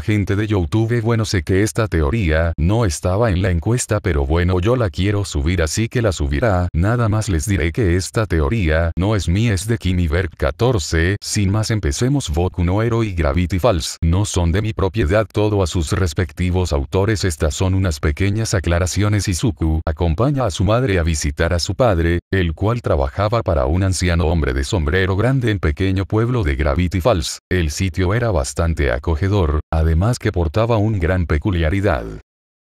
gente de Youtube bueno sé que esta teoría no estaba en la encuesta pero bueno yo la quiero subir así que la subirá, nada más les diré que esta teoría no es mía es de Kimiberg 14, sin más empecemos Boku no Hero y Gravity Falls no son de mi propiedad todo a sus respectivos autores estas son unas pequeñas aclaraciones Izuku acompaña a su madre a visitar a su padre, el cual trabajaba para un anciano hombre de sombrero grande en pequeño pueblo de Gravity Falls, el sitio era bastante acogedor, además que portaba un gran peculiaridad.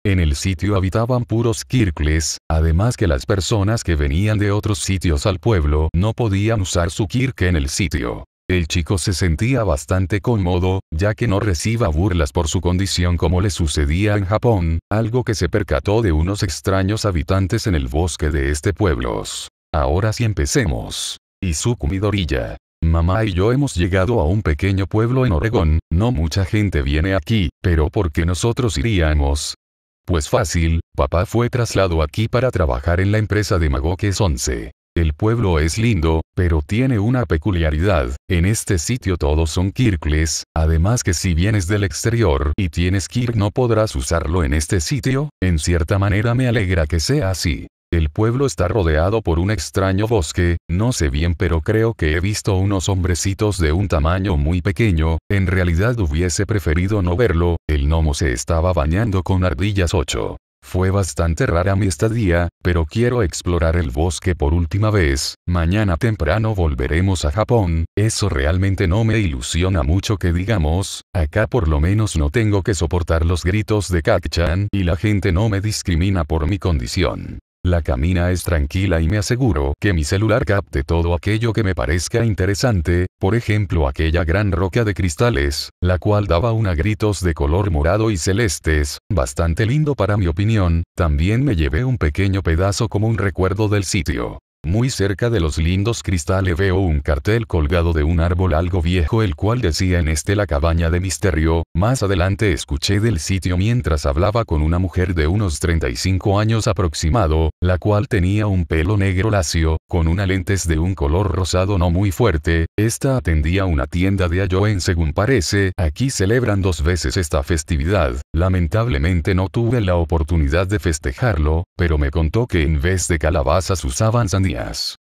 En el sitio habitaban puros kirkles, además que las personas que venían de otros sitios al pueblo no podían usar su kirke en el sitio. El chico se sentía bastante cómodo, ya que no reciba burlas por su condición como le sucedía en Japón, algo que se percató de unos extraños habitantes en el bosque de este pueblo. Ahora sí empecemos. Izuku Midoriya. Mamá y yo hemos llegado a un pequeño pueblo en Oregón, no mucha gente viene aquí, pero ¿por qué nosotros iríamos? Pues fácil, papá fue trasladado aquí para trabajar en la empresa de Magoques 11. El pueblo es lindo, pero tiene una peculiaridad, en este sitio todos son kirkles, además que si vienes del exterior y tienes kirk no podrás usarlo en este sitio, en cierta manera me alegra que sea así. El pueblo está rodeado por un extraño bosque, no sé bien pero creo que he visto unos hombrecitos de un tamaño muy pequeño, en realidad hubiese preferido no verlo, el gnomo se estaba bañando con ardillas 8. Fue bastante rara mi estadía, pero quiero explorar el bosque por última vez, mañana temprano volveremos a Japón, eso realmente no me ilusiona mucho que digamos, acá por lo menos no tengo que soportar los gritos de Kak-chan y la gente no me discrimina por mi condición. La camina es tranquila y me aseguro que mi celular capte todo aquello que me parezca interesante, por ejemplo aquella gran roca de cristales, la cual daba una gritos de color morado y celestes, bastante lindo para mi opinión, también me llevé un pequeño pedazo como un recuerdo del sitio. Muy cerca de los lindos cristales veo un cartel colgado de un árbol algo viejo el cual decía en este la cabaña de misterio, más adelante escuché del sitio mientras hablaba con una mujer de unos 35 años aproximado, la cual tenía un pelo negro lacio, con una lentes de un color rosado no muy fuerte, esta atendía una tienda de Ayoen según parece, aquí celebran dos veces esta festividad, lamentablemente no tuve la oportunidad de festejarlo, pero me contó que en vez de calabazas usaban sandía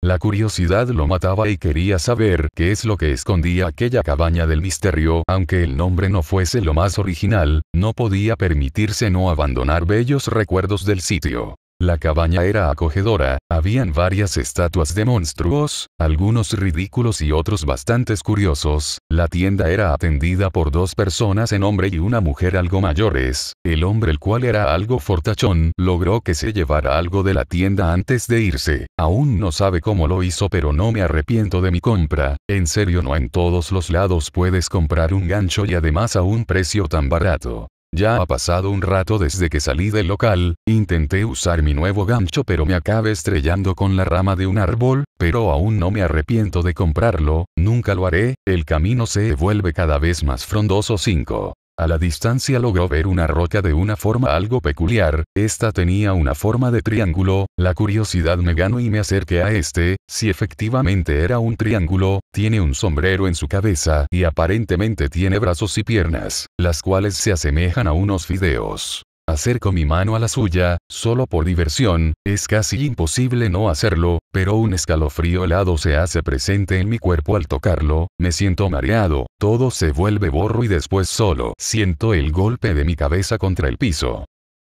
la curiosidad lo mataba y quería saber qué es lo que escondía aquella cabaña del misterio, aunque el nombre no fuese lo más original, no podía permitirse no abandonar bellos recuerdos del sitio. La cabaña era acogedora, habían varias estatuas de monstruos, algunos ridículos y otros bastantes curiosos, la tienda era atendida por dos personas, en hombre y una mujer algo mayores, el hombre el cual era algo fortachón, logró que se llevara algo de la tienda antes de irse, aún no sabe cómo lo hizo pero no me arrepiento de mi compra, en serio no en todos los lados puedes comprar un gancho y además a un precio tan barato. Ya ha pasado un rato desde que salí del local, intenté usar mi nuevo gancho pero me acabé estrellando con la rama de un árbol, pero aún no me arrepiento de comprarlo, nunca lo haré, el camino se vuelve cada vez más frondoso 5. A la distancia logró ver una roca de una forma algo peculiar, esta tenía una forma de triángulo, la curiosidad me ganó y me acerqué a este, si efectivamente era un triángulo, tiene un sombrero en su cabeza y aparentemente tiene brazos y piernas, las cuales se asemejan a unos fideos. Acerco mi mano a la suya, solo por diversión, es casi imposible no hacerlo, pero un escalofrío helado se hace presente en mi cuerpo al tocarlo, me siento mareado, todo se vuelve borro y después solo siento el golpe de mi cabeza contra el piso.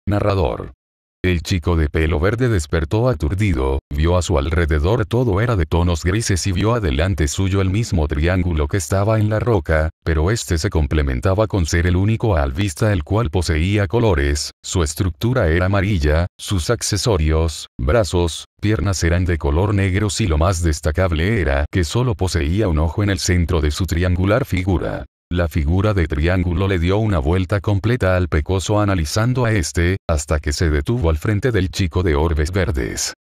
Narrador. El chico de pelo verde despertó aturdido, vio a su alrededor todo era de tonos grises y vio adelante suyo el mismo triángulo que estaba en la roca, pero este se complementaba con ser el único al vista el cual poseía colores, su estructura era amarilla, sus accesorios, brazos, piernas eran de color negro y lo más destacable era que solo poseía un ojo en el centro de su triangular figura. La figura de triángulo le dio una vuelta completa al pecoso analizando a este, hasta que se detuvo al frente del chico de orbes verdes.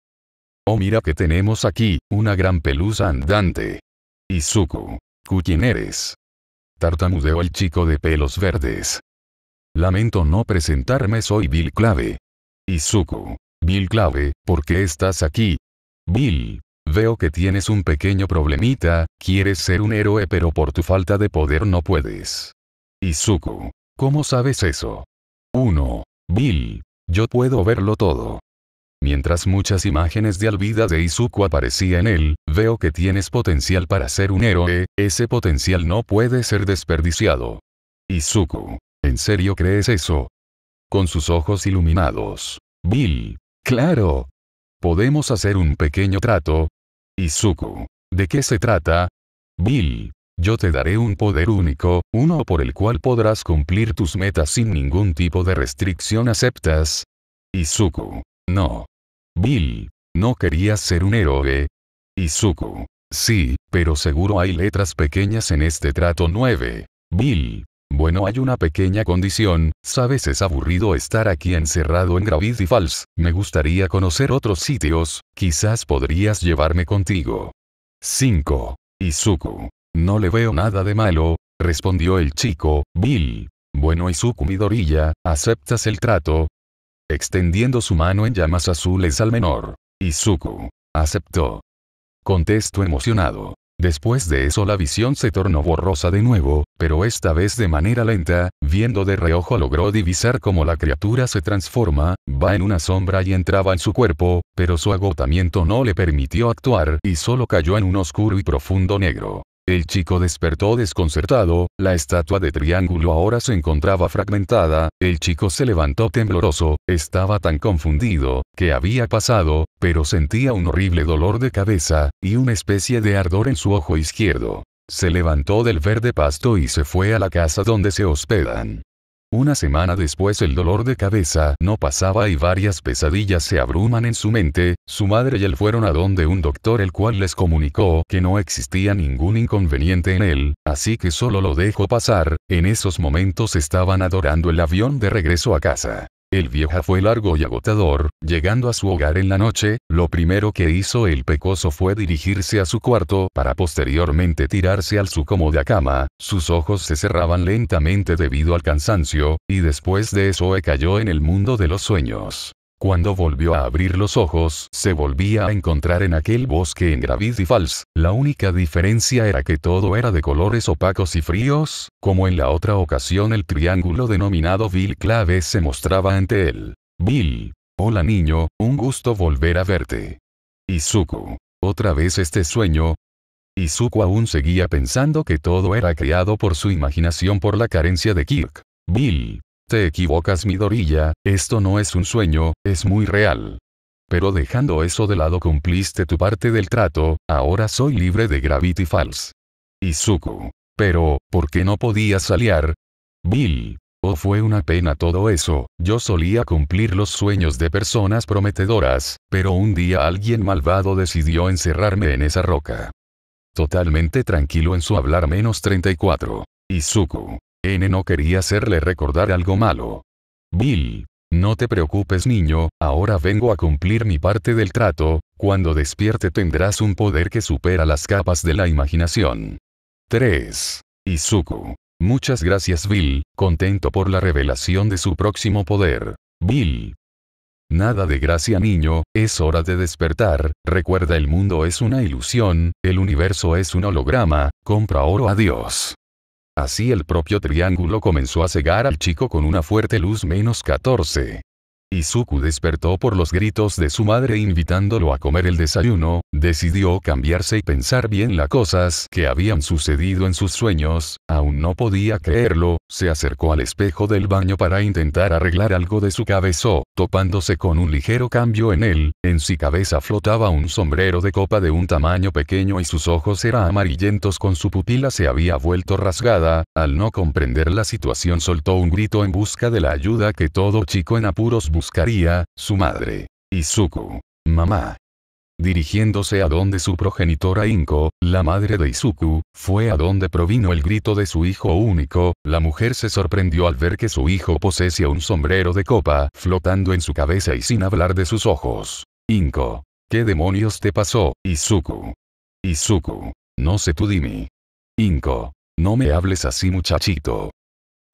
Oh mira que tenemos aquí, una gran pelusa andante. Izuku. ¿Quién eres? Tartamudeó el chico de pelos verdes. Lamento no presentarme soy Bill Clave. Izuku. Bill Clave, ¿por qué estás aquí? Bill, Veo que tienes un pequeño problemita, quieres ser un héroe pero por tu falta de poder no puedes. Izuku. ¿Cómo sabes eso? Uno. Bill. Yo puedo verlo todo. Mientras muchas imágenes de Alvida de Izuku aparecían en él, veo que tienes potencial para ser un héroe, ese potencial no puede ser desperdiciado. Izuku. ¿En serio crees eso? Con sus ojos iluminados. Bill. Claro. Podemos hacer un pequeño trato, Izuku. ¿De qué se trata? Bill. Yo te daré un poder único, uno por el cual podrás cumplir tus metas sin ningún tipo de restricción. ¿Aceptas? Izuku. No. Bill. No querías ser un héroe. Izuku. Sí, pero seguro hay letras pequeñas en este trato 9. Bill. Bueno hay una pequeña condición, sabes es aburrido estar aquí encerrado en Gravity Falls, me gustaría conocer otros sitios, quizás podrías llevarme contigo. 5. Izuku. No le veo nada de malo, respondió el chico, Bill. Bueno Izuku Midorilla, ¿aceptas el trato? Extendiendo su mano en llamas azules al menor. Izuku. Aceptó. Contestó emocionado. Después de eso la visión se tornó borrosa de nuevo, pero esta vez de manera lenta, viendo de reojo logró divisar cómo la criatura se transforma, va en una sombra y entraba en su cuerpo, pero su agotamiento no le permitió actuar y solo cayó en un oscuro y profundo negro. El chico despertó desconcertado, la estatua de triángulo ahora se encontraba fragmentada, el chico se levantó tembloroso, estaba tan confundido, que había pasado, pero sentía un horrible dolor de cabeza, y una especie de ardor en su ojo izquierdo. Se levantó del verde pasto y se fue a la casa donde se hospedan. Una semana después el dolor de cabeza no pasaba y varias pesadillas se abruman en su mente, su madre y él fueron a donde un doctor el cual les comunicó que no existía ningún inconveniente en él, así que solo lo dejó pasar, en esos momentos estaban adorando el avión de regreso a casa. El viaje fue largo y agotador, llegando a su hogar en la noche, lo primero que hizo el pecoso fue dirigirse a su cuarto para posteriormente tirarse al su cómoda cama, sus ojos se cerraban lentamente debido al cansancio, y después de eso cayó en el mundo de los sueños. Cuando volvió a abrir los ojos, se volvía a encontrar en aquel bosque en y Falls. La única diferencia era que todo era de colores opacos y fríos, como en la otra ocasión el triángulo denominado Bill Clave se mostraba ante él. Bill. Hola niño, un gusto volver a verte. Izuku. Otra vez este sueño. Izuku aún seguía pensando que todo era creado por su imaginación por la carencia de Kirk. Bill. Te equivocas Midorilla, esto no es un sueño, es muy real. Pero dejando eso de lado cumpliste tu parte del trato, ahora soy libre de Gravity Falls. Izuku. Pero, ¿por qué no podía aliar? Bill. Oh fue una pena todo eso, yo solía cumplir los sueños de personas prometedoras, pero un día alguien malvado decidió encerrarme en esa roca. Totalmente tranquilo en su hablar menos 34. Izuku. N no quería hacerle recordar algo malo. Bill. No te preocupes niño, ahora vengo a cumplir mi parte del trato, cuando despierte tendrás un poder que supera las capas de la imaginación. 3. Izuku. Muchas gracias Bill, contento por la revelación de su próximo poder. Bill. Nada de gracia niño, es hora de despertar, recuerda el mundo es una ilusión, el universo es un holograma, compra oro a Dios. Así el propio triángulo comenzó a cegar al chico con una fuerte luz menos 14. Izuku despertó por los gritos de su madre invitándolo a comer el desayuno, decidió cambiarse y pensar bien las cosas que habían sucedido en sus sueños, aún no podía creerlo, se acercó al espejo del baño para intentar arreglar algo de su cabeza. topándose con un ligero cambio en él, en su cabeza flotaba un sombrero de copa de un tamaño pequeño y sus ojos eran amarillentos con su pupila se había vuelto rasgada, al no comprender la situación soltó un grito en busca de la ayuda que todo chico en apuros buscaría, su madre. Izuku. Mamá. Dirigiéndose a donde su progenitora Inko, la madre de Izuku, fue a donde provino el grito de su hijo único, la mujer se sorprendió al ver que su hijo poseía un sombrero de copa flotando en su cabeza y sin hablar de sus ojos. Inko. ¿Qué demonios te pasó, Izuku? Izuku. No sé tú dime. Inko. No me hables así muchachito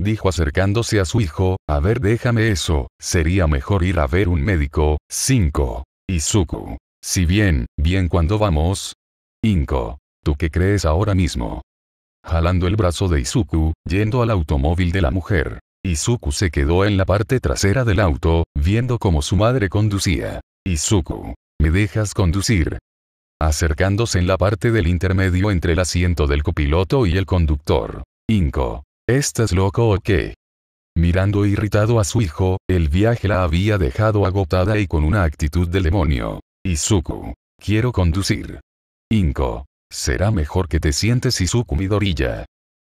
dijo acercándose a su hijo, a ver déjame eso, sería mejor ir a ver un médico. 5. Izuku. Si bien, bien cuando vamos. Inko. ¿Tú qué crees ahora mismo? Jalando el brazo de Izuku, yendo al automóvil de la mujer. Izuku se quedó en la parte trasera del auto, viendo cómo su madre conducía. Izuku. ¿Me dejas conducir? Acercándose en la parte del intermedio entre el asiento del copiloto y el conductor. Inko. ¿Estás loco o qué? Mirando irritado a su hijo, el viaje la había dejado agotada y con una actitud de demonio. Izuku. Quiero conducir. Inko. Será mejor que te sientes Izuku Midorilla.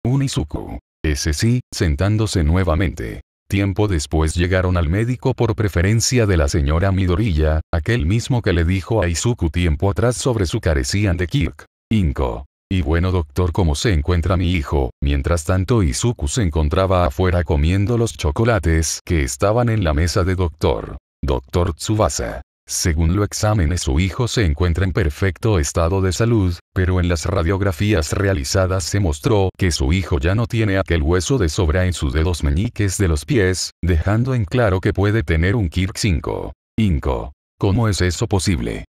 Un Izuku. Ese sí, sentándose nuevamente. Tiempo después llegaron al médico por preferencia de la señora Midorilla, aquel mismo que le dijo a Izuku tiempo atrás sobre su carecían de Kirk. Inko. Y bueno doctor cómo se encuentra mi hijo, mientras tanto Izuku se encontraba afuera comiendo los chocolates que estaban en la mesa de doctor. Doctor Tsubasa. Según lo exámenes su hijo se encuentra en perfecto estado de salud, pero en las radiografías realizadas se mostró que su hijo ya no tiene aquel hueso de sobra en sus dedos meñiques de los pies, dejando en claro que puede tener un Kirk 5. 5 ¿Cómo es eso posible?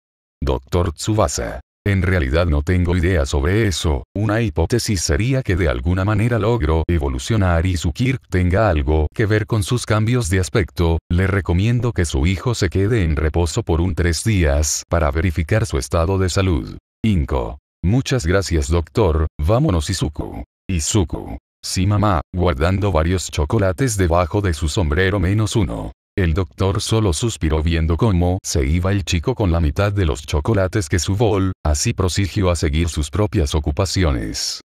Doctor Tsubasa. En realidad no tengo idea sobre eso, una hipótesis sería que de alguna manera logro evolucionar y su Kirk tenga algo que ver con sus cambios de aspecto, le recomiendo que su hijo se quede en reposo por un tres días para verificar su estado de salud. Inco. Muchas gracias doctor, vámonos Izuku. Izuku. Sí mamá, guardando varios chocolates debajo de su sombrero menos uno. El doctor solo suspiró viendo cómo se iba el chico con la mitad de los chocolates que su bol, así prosiguió a seguir sus propias ocupaciones.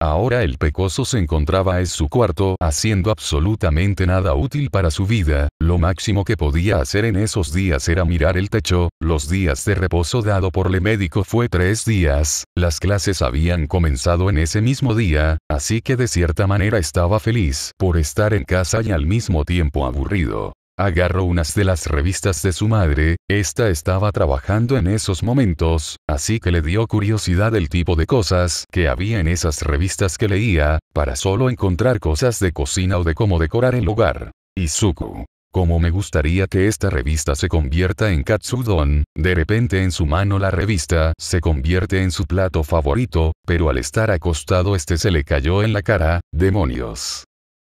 Ahora el pecoso se encontraba en su cuarto haciendo absolutamente nada útil para su vida, lo máximo que podía hacer en esos días era mirar el techo, los días de reposo dado por le médico fue tres días, las clases habían comenzado en ese mismo día, así que de cierta manera estaba feliz por estar en casa y al mismo tiempo aburrido agarró unas de las revistas de su madre, esta estaba trabajando en esos momentos, así que le dio curiosidad el tipo de cosas que había en esas revistas que leía, para solo encontrar cosas de cocina o de cómo decorar el hogar. Izuku. Como me gustaría que esta revista se convierta en katsudon, de repente en su mano la revista se convierte en su plato favorito, pero al estar acostado este se le cayó en la cara, demonios.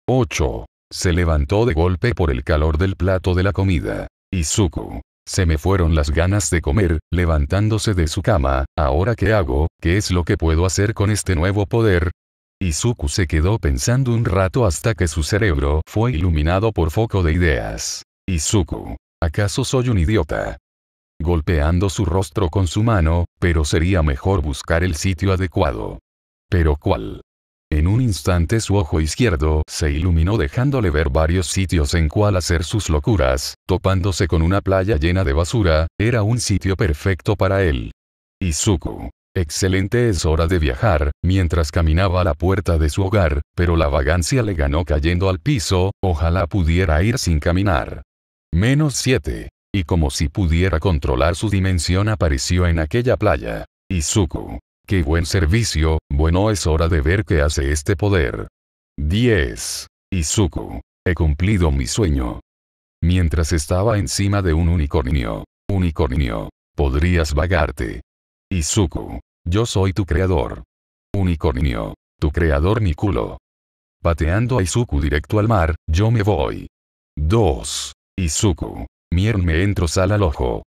8. Se levantó de golpe por el calor del plato de la comida. Izuku. Se me fueron las ganas de comer, levantándose de su cama, ¿ahora qué hago? ¿Qué es lo que puedo hacer con este nuevo poder? Izuku se quedó pensando un rato hasta que su cerebro fue iluminado por foco de ideas. Izuku. ¿Acaso soy un idiota? Golpeando su rostro con su mano, pero sería mejor buscar el sitio adecuado. ¿Pero cuál? En un instante su ojo izquierdo se iluminó dejándole ver varios sitios en cual hacer sus locuras, topándose con una playa llena de basura, era un sitio perfecto para él. Izuku. Excelente es hora de viajar, mientras caminaba a la puerta de su hogar, pero la vagancia le ganó cayendo al piso, ojalá pudiera ir sin caminar. Menos 7. Y como si pudiera controlar su dimensión apareció en aquella playa. Izuku. ¡Qué buen servicio! Bueno es hora de ver qué hace este poder. 10. Izuku. He cumplido mi sueño. Mientras estaba encima de un unicornio. Unicornio. Podrías vagarte. Izuku. Yo soy tu creador. Unicornio. Tu creador mi culo. Pateando a Izuku directo al mar, yo me voy. 2. Izuku. Mier me sal al ojo.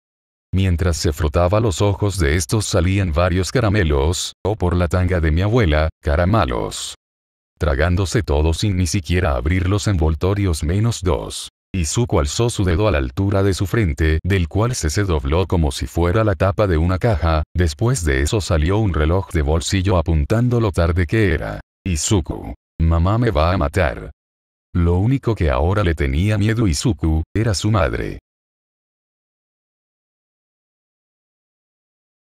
Mientras se frotaba los ojos de estos salían varios caramelos, o por la tanga de mi abuela, caramalos. Tragándose todo sin ni siquiera abrir los envoltorios menos dos. Izuku alzó su dedo a la altura de su frente, del cual se se dobló como si fuera la tapa de una caja, después de eso salió un reloj de bolsillo apuntando lo tarde que era. Izuku. Mamá me va a matar. Lo único que ahora le tenía miedo Izuku, era su madre.